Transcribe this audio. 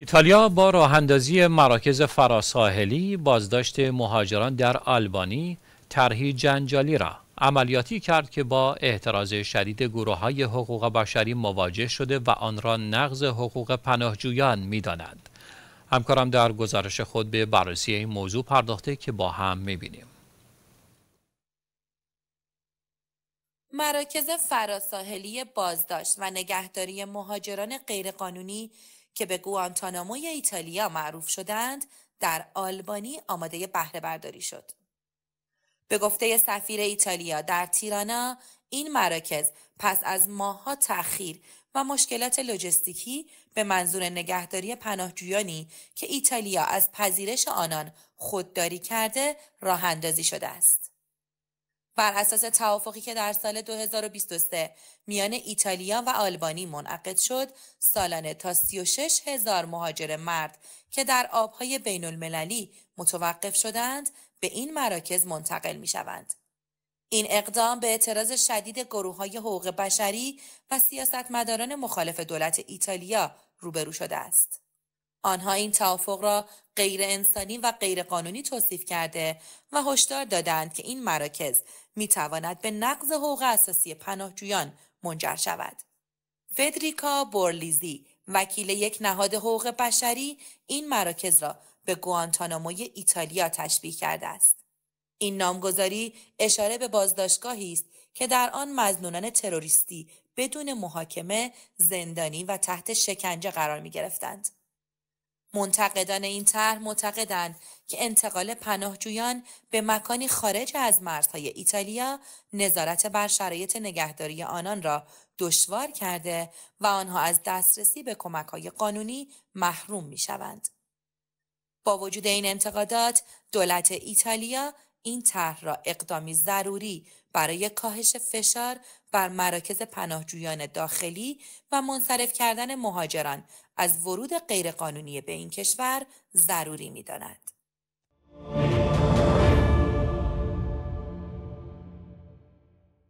ایتالیا با راهاندازی مراکز فراساحلی بازداشت مهاجران در آلبانی طرحی جنجالی را عملیاتی کرد که با اعتراض شدید گروه های حقوق بشری مواجه شده و آن را نقض حقوق پناهجویان می داند. همکارم در گزارش خود به بررسی این موضوع پرداخته که با هم می بینیم. مراکز فراساحلی بازداشت و نگهداری مهاجران غیرقانونی که به گوانتاناموی ایتالیا معروف شدند در آلبانی آماده بهره برداری شد. به گفته سفیر ایتالیا در تیرانا این مراکز پس از ماها تأخیر و مشکلات لوجستیکی به منظور نگهداری پناهجویانی که ایتالیا از پذیرش آنان خودداری کرده راه اندازی شده است. بر اساس توافقی که در سال 2023 میان ایتالیا و آلبانی منعقد شد، سالانه تا 36 هزار مهاجر مرد که در آبهای بین المللی متوقف شدند، به این مراکز منتقل می شوند. این اقدام به اعتراض شدید گروه های حقوق بشری و سیاستمداران مخالف دولت ایتالیا روبرو شده است. آنها این توافق را غیر انسانی و غیرقانونی توصیف کرده و هشدار دادند که این مراکز می تواند به نقض حقوق اساسی پناهجویان منجر شود. فدریکا بورلیزی وکیل یک نهاد حقوق بشری این مراکز را به گوانتاناموی ایتالیا تشبیه کرده است. این نامگذاری اشاره به بازداشتگاهی است که در آن مزنونان تروریستی بدون محاکمه زندانی و تحت شکنجه قرار می گرفتند. منتقدان این طرح معتقدند که انتقال پناهجویان به مکانی خارج از مرزهای ایتالیا نظارت بر شرایط نگهداری آنان را دشوار کرده و آنها از دسترسی به کمکهای قانونی محروم می شوند. با وجود این انتقادات دولت ایتالیا این طرح را اقدامی ضروری برای کاهش فشار بر مراکز پناهجویان داخلی و منصرف کردن مهاجران از ورود غیرقانونی به این کشور ضروری میداند.